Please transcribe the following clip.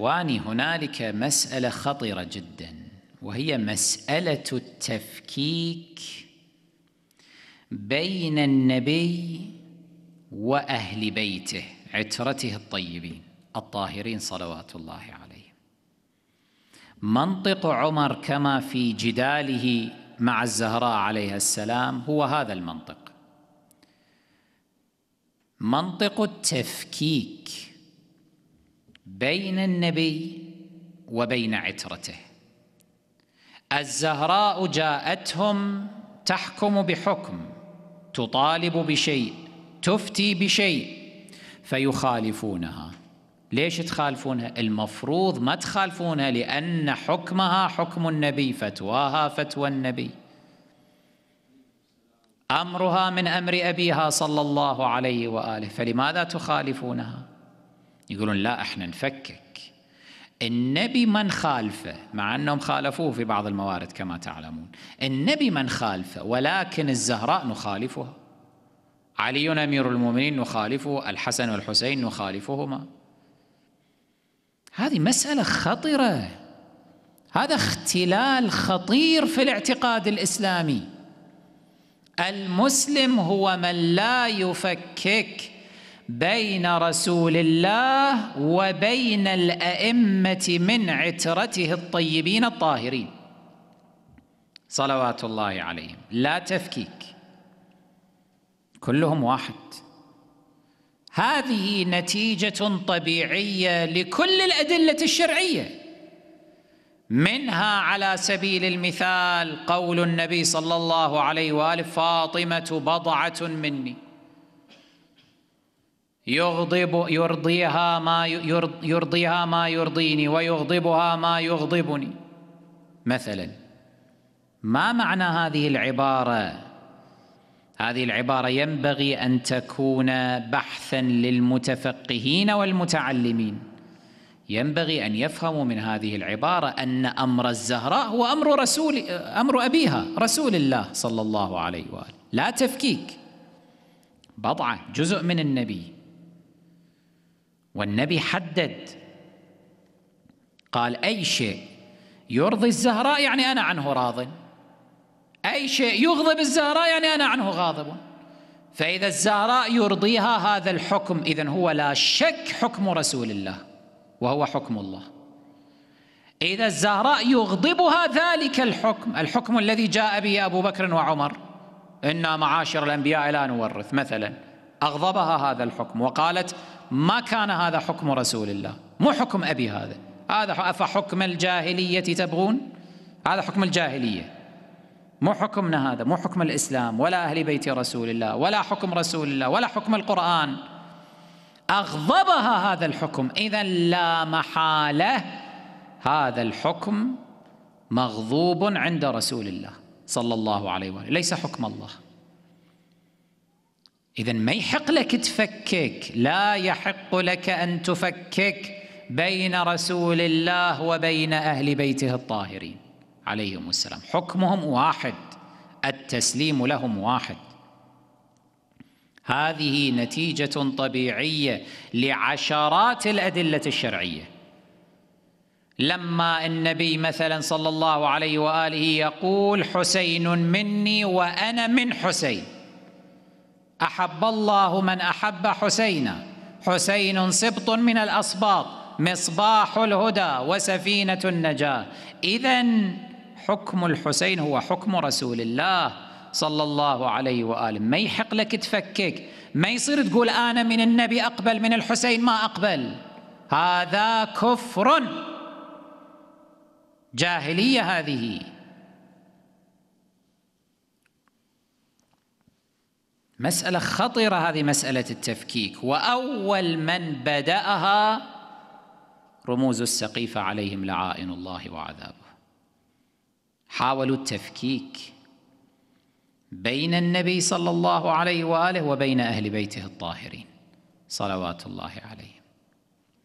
إخواني هنالك مسألة خطرة جدا وهي مسألة التفكيك بين النبي وأهل بيته عترته الطيبين الطاهرين صلوات الله عليهم منطق عمر كما في جداله مع الزهراء عليها السلام هو هذا المنطق منطق التفكيك بين النبي وبين عترته الزهراء جاءتهم تحكم بحكم تطالب بشيء تفتي بشيء فيخالفونها ليش تخالفونها المفروض ما تخالفونها لأن حكمها حكم النبي فتواها فتوى النبي أمرها من أمر أبيها صلى الله عليه وآله فلماذا تخالفونها يقولون لا احنا نفكك النبي من خالفه مع انهم خالفوه في بعض الموارد كما تعلمون النبي من خالفه ولكن الزهراء نخالفها علي امير المؤمنين نخالفه الحسن والحسين نخالفهما هذه مساله خطره هذا اختلال خطير في الاعتقاد الاسلامي المسلم هو من لا يفكك بين رسول الله وبين الأئمة من عترته الطيبين الطاهرين صلوات الله عليهم لا تفكيك كلهم واحد هذه نتيجة طبيعية لكل الأدلة الشرعية منها على سبيل المثال قول النبي صلى الله عليه وآله فاطمة بضعة مني يغضب يرضيها ما يرضيها ما يرضيني ويغضبها ما يغضبني مثلا ما معنى هذه العباره هذه العباره ينبغي ان تكون بحثا للمتفقهين والمتعلمين ينبغي ان يفهموا من هذه العباره ان امر الزهراء هو امر رسول امر ابيها رسول الله صلى الله عليه واله لا تفكيك بضعه جزء من النبي والنبي حدد قال أي شيء يرضي الزهراء يعني أنا عنه راض أي شيء يغضب الزهراء يعني أنا عنه غاضب فإذا الزهراء يرضيها هذا الحكم إذا هو لا شك حكم رسول الله وهو حكم الله إذا الزهراء يغضبها ذلك الحكم الحكم الذي جاء به أبو بكر وعمر إنا معاشر الأنبياء لا نورث مثلا أغضبها هذا الحكم وقالت ما كان هذا حكم رسول الله مو حكم أبي هذا هذا أفحكم الجاهلية تبغون هذا حكم الجاهلية مو حكمنا هذا مو حكم الإسلام ولا أهل بيت رسول الله ولا حكم رسول الله ولا حكم القرآن أغضبها هذا الحكم إذا لا محالة هذا الحكم مغضوب عند رسول الله صلى الله عليه وآله ليس حكم الله إذا ما يحق لك تفكك لا يحق لك أن تفكك بين رسول الله وبين أهل بيته الطاهرين عليهم السلام حكمهم واحد التسليم لهم واحد هذه نتيجة طبيعية لعشرات الأدلة الشرعية لما النبي مثلا صلى الله عليه وآله يقول حسين مني وأنا من حسين احب الله من احب حسينا حسين سبط من الاسباط مصباح الهدى وسفينه النجاه اذا حكم الحسين هو حكم رسول الله صلى الله عليه واله ما يحق لك تفكك ما يصير تقول انا من النبي اقبل من الحسين ما اقبل هذا كفر جاهليه هذه مسألة خطرة هذه مسألة التفكيك وأول من بدأها رموز السقيفة عليهم لعائن الله وعذابه حاولوا التفكيك بين النبي صلى الله عليه وآله وبين أهل بيته الطاهرين صلوات الله عليهم